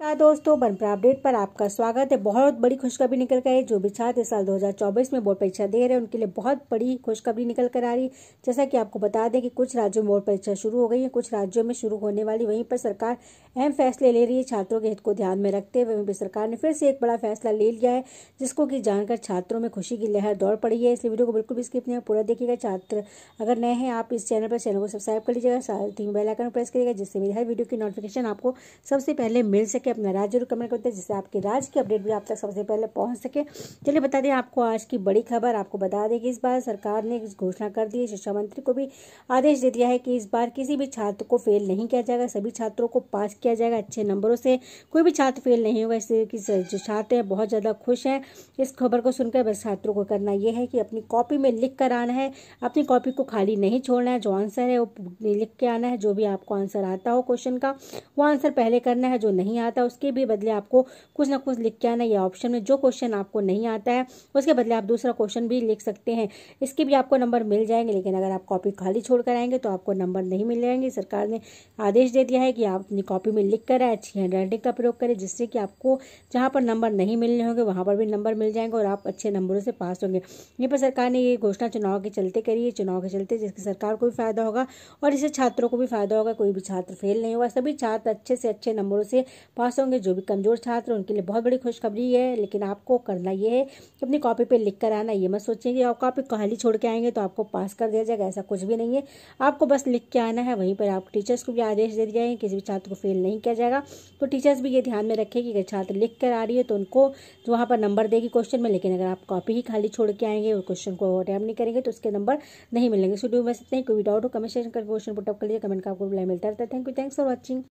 नमस्कार दोस्तों बनप्रा अपडेट पर आपका स्वागत है बहुत बड़ी खुशखबरी निकल कर आई जो भी छात्र साल 2024 में बोर्ड परीक्षा दे रहे हैं उनके लिए बहुत बड़ी खुशखबरी निकल कर आ रही जैसा कि आपको बता दें कि कुछ राज्यों में बोर्ड परीक्षा शुरू हो गई है कुछ राज्यों में शुरू होने वाली वहीं पर सरकार अहम फैसले ले रही है छात्रों के हित को ध्यान में रखते हुए वहीं पर सरकार ने फिर से एक बड़ा फैसला ले लिया है जिसको कि जानकर छात्रों में खुशी की लहर दौड़ पड़ी है इसलिए वीडियो को बिल्कुल भी स्किप नहीं पूरा देखिएगा छात्र अगर नए हैं आप इस चैनल पर चैनल को सब्सक्राइब कर लीजिएगा साथ ही बेलाइकन प्रेस करिएगा जिससे मेरी हर वीडियो की नोटिफिकेशन आपको सबसे पहले मिल सके करके अपना राज्य जरूर कमेंट करते हैं जिससे आपके राज्य की अपडेट भी आप तक सबसे पहले पहुँच सके चलिए बता दें आपको आज की बड़ी खबर आपको बता दें कि इस बार सरकार ने घोषणा कर दी है शिक्षा मंत्री को भी आदेश दे दिया है कि इस बार किसी भी छात्र को फेल नहीं किया जाएगा सभी छात्रों को पास किया जाएगा अच्छे नंबरों से कोई भी छात्र फेल नहीं होगा इससे कि जो छात्र हैं बहुत ज़्यादा खुश हैं इस खबर को सुनकर बस छात्रों को करना यह है कि अपनी कॉपी में लिख कर आना है अपनी कॉपी को खाली नहीं छोड़ना है जो आंसर है वो लिख के आना है जो भी आपको आंसर आता हो क्वेश्चन का वो आंसर पहले करना है जो नहीं आता आता है उसके भी बदले आपको कुछ ना कुछ लिख के आना या ऑप्शन में जो क्वेश्चन आपको नहीं आता है उसके बदले आप दूसरा क्वेश्चन भी लिख सकते हैं इसके भी आपको नंबर मिल जाएंगे लेकिन अगर आप कॉपी खाली छोड़ कर आएंगे तो आपको नंबर नहीं मिल जाएंगे सरकार ने आदेश दे दिया है कि आप अपनी कॉपी में लिख कर अच्छी हैंडराइटिंग का प्रयोग करें जिससे कि आपको जहाँ पर नंबर नहीं मिलने होंगे वहाँ पर भी नंबर मिल जाएंगे और आप अच्छे नंबरों से पास होंगे यहीं पर सरकार ने ये घोषणा चुनाव के चलते करी है चुनाव के चलते जिसकी सरकार को भी फायदा होगा और इससे छात्रों को भी फायदा होगा कोई भी छात्र फेल नहीं होगा सभी छात्र अच्छे से अच्छे नंबरों से पास पास होंगे जो भी कमज़ोर छात्र उनके लिए बहुत बड़ी खुशखबरी है लेकिन आपको करना ये है कि अपनी कॉपी पर लिख कर आना ये मत सोचें कि आप कॉपी खाली छोड़ के आएंगे तो आपको पास कर दिया जाएगा ऐसा कुछ भी नहीं है आपको बस लिख के आना है वहीं पर आप टीचर्स को भी आदेश दे दिया है किसी भी छात्र को फेल नहीं किया जाएगा तो टीचर्स भी ये ध्यान में रखें कि अगर छात्र लिख कर आ रही है तो उनको वहाँ पर नंबर देगी क्वेश्चन में लेकिन अगर आप कॉपी ही खाली छोड़ के आएंगे और क्वेश्चन को अटैम्प नहीं करेंगे तो उसके नंबर नहीं मिलेंगे स्टूडियो में सकते हैं कोई डाउट हो कमेंट सेशन कर क्वेश्चन पुटअप कर लिए कमेंट का आपको रिप्लाई मिलता रहता है thank you thanks for watching